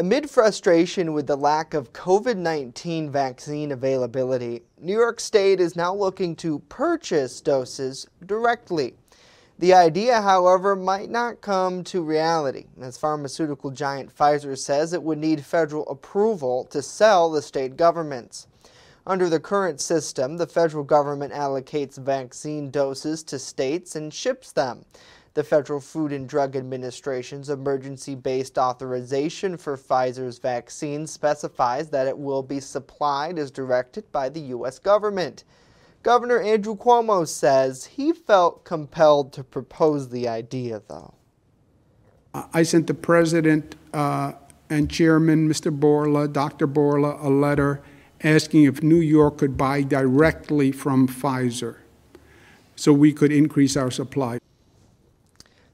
Amid frustration with the lack of COVID 19 vaccine availability, New York State is now looking to purchase doses directly. The idea, however, might not come to reality, as pharmaceutical giant Pfizer says it would need federal approval to sell the state governments. Under the current system, the federal government allocates vaccine doses to states and ships them. The Federal Food and Drug Administration's emergency-based authorization for Pfizer's vaccine specifies that it will be supplied as directed by the U.S. government. Governor Andrew Cuomo says he felt compelled to propose the idea, though. I sent the president uh, and chairman, Mr. Borla, Dr. Borla, a letter asking if New York could buy directly from Pfizer so we could increase our supply.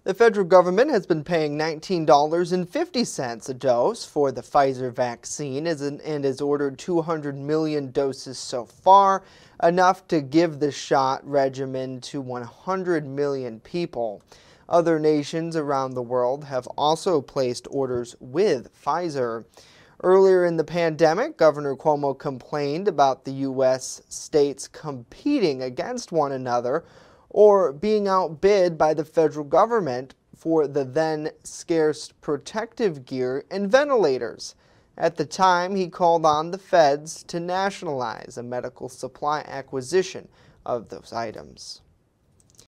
The federal government has been paying $19.50 a dose for the Pfizer vaccine and has ordered 200 million doses so far, enough to give the shot regimen to 100 million people. Other nations around the world have also placed orders with Pfizer. Earlier in the pandemic, Governor Cuomo complained about the U.S. states competing against one another or being outbid by the federal government for the then scarce protective gear and ventilators. At the time, he called on the feds to nationalize a medical supply acquisition of those items.